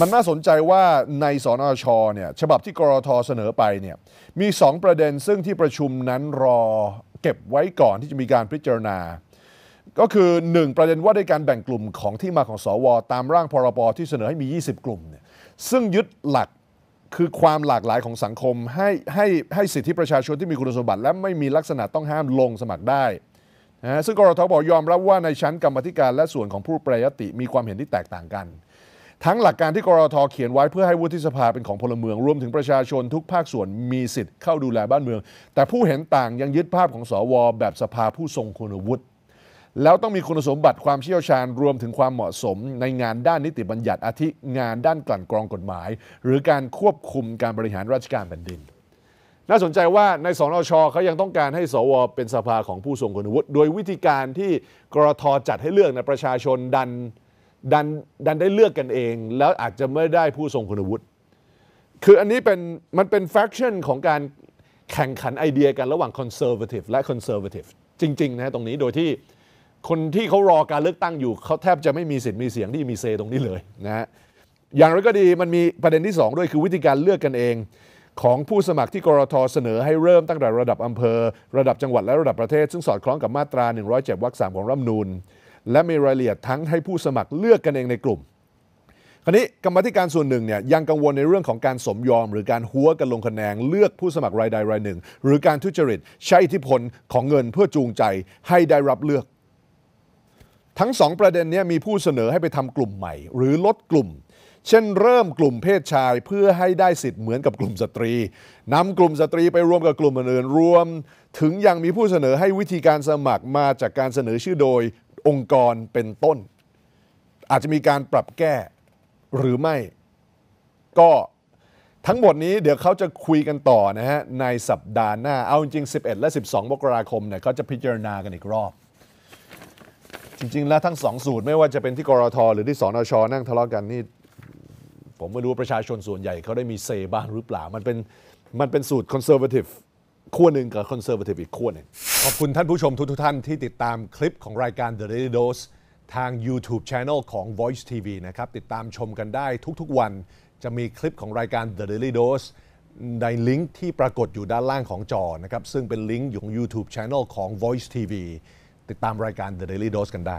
มันน่าสนใจว่าในสอนอชอเนี่ยฉบับที่กรทเสนอไปเนี่ยมี 2 ประเด็นซึ่งที่ประชุมนั้นรอเก็บไว้ก่อนที่จะมีการพิจารณา ก็คือ 1 ประเด็นว่าด้วยการแบ่งกลุ่มของที่มาของสอวอตามร่างพรบที่เสนอให้มี 20 กลุ่มเนี่ยซึ่งยึดหลักคือความหลากหลายของสังคม ให้ให้ให้สิทธิประชาชนที่มีคุณสมบัติและไม่มีลักษณะต้องห้ามลงสมัครได้นะซึ่งกรทบอกยอมรับว่าในชั้นกรรมธิการและส่วนของผู้ปรยติมีความเห็นที่แตกต่างกันทั้งหลักการที่กรทเขียนไว้ เพื่อให้วุฒิสภาเป็นของพลเมืองรวมถึงประชาชนทุกภาคส่วนมีสิทธิ์เข้าดูแลบ้านเมือง แต่ผู้เห็นต่างยังยึดภาพของสวแบบสภาผู้ทรงคุณวุฒิแล้วต้องมีคุณสมบัติความเชี่ยวชาญรวมถึงความเหมาะสมในงานด้านนิติบัญญัติอาทิ งานด้านกลั่นกรองกฎหมาย หรือการควบคุมการบริหารราชการแผ่นดิน น่าสนใจว่าในสนชเขายังต้องการให้ สวเป็นสภาของผู้ทรงคุณวุฒิโดยวิธีการที่กรทจัดให้เลือกในประชาชนดันดันดันได้เลือกกันเองแล้วอาจจะไม่ได้ผู้ทรงคุณวุฒิ คืออันนี้เป็นมันเป็นแฟคชั่นของการแข่งขันไอเดียกันระหว่างคอนเซอร์เวทีฟและคอนเซอร์เวทีฟจริงๆนะตรงนี้โดยที่คนที่เขารอการเลือกตั้งอยู่ เขาแทบจะไม่มีสิทธิ์มีเสียงที่มีเซตรงนี้เลยนะฮะอย่างไรก็ดีมันมีประเด็นที่ 2 ด้วยคือวิธีการเลือกกันเองของผู้สมัครที่กรทเสนอให้เริ่มตั้งแต่ระดับอำเภอระดับจังหวัดและระดับประเทศซึ่งสอดคล้องกับมาตรา107วรรคสามของรัฐมนูลและมีรายละเอียดทั้งให้ผู้สมัครเลือกกันเองในกลุ่ม คราวนี้กรรมธิการส่วนหนึ่งเนี่ยยังกังวลในเรื่องของการสมยอม หรือการหัวกันลงคะแนนเลือกผู้สมัครรายใดรายหนึ่ง หรือการทุจริตใช้อิทธิพลของเงินเพื่อจูงใจให้ได้รับเลือก ทั้งสองประเด็นนี้มีผู้เสนอให้ไปทำกลุ่มใหม่ หรือลดกลุ่ม เช่น เริ่มกลุ่มเพศชายเพื่อให้ได้สิทธิ์เหมือนกับกลุ่มสตรีนำกลุ่มสตรีไปรวมกับกลุ่มอื่นรวม ถึงยังมีผู้เสนอให้วิธีการสมัครมาจากการเสนอชื่อโดยองค์กรเป็นต้นอาจจะมีการปรับแก้หรือไม่ก็ทั้งหมดนี้เดี๋ยวเขาจะคุยกันต่อนะฮะในสัปดาห์หน้าเอาจริงๆ 11 และ 12มกราคมเนี่ยเขาจะพิจารณากันอีกรอบ จริงๆแล้วทั้งสองสูตร ไม่ว่าจะเป็นที่กรทหรือที่สนชนั่งทะเลาะกันนี่ผมไม่รู้ประชาชนส่วนใหญ่ เขาได้มีเซบ้างหรือเปล่ามันเป็นมันเป็นสูตรคอนเซอร์เวทีฟขั้วหนึ่งกับคอนเซอร์เวทีฟอีกขั้วหนึ่งขอบคุณท่านผู้ชมทุกทท่านที่ติดตามคลิปของรายการ The Daily Dose ทาง YouTube Channel ของ Voice TV นะครับติดตามชมกันได้ทุกๆวันจะมีคลิปของรายการ The Daily Dose ในลิงก์ที่ปรากฏอยู่ด้านล่างของจอนะครับซึ่งเป็นลิงก์ของ YouTube Channel ของ Voice TV ติดตามรายการ The Daily Dose กันได้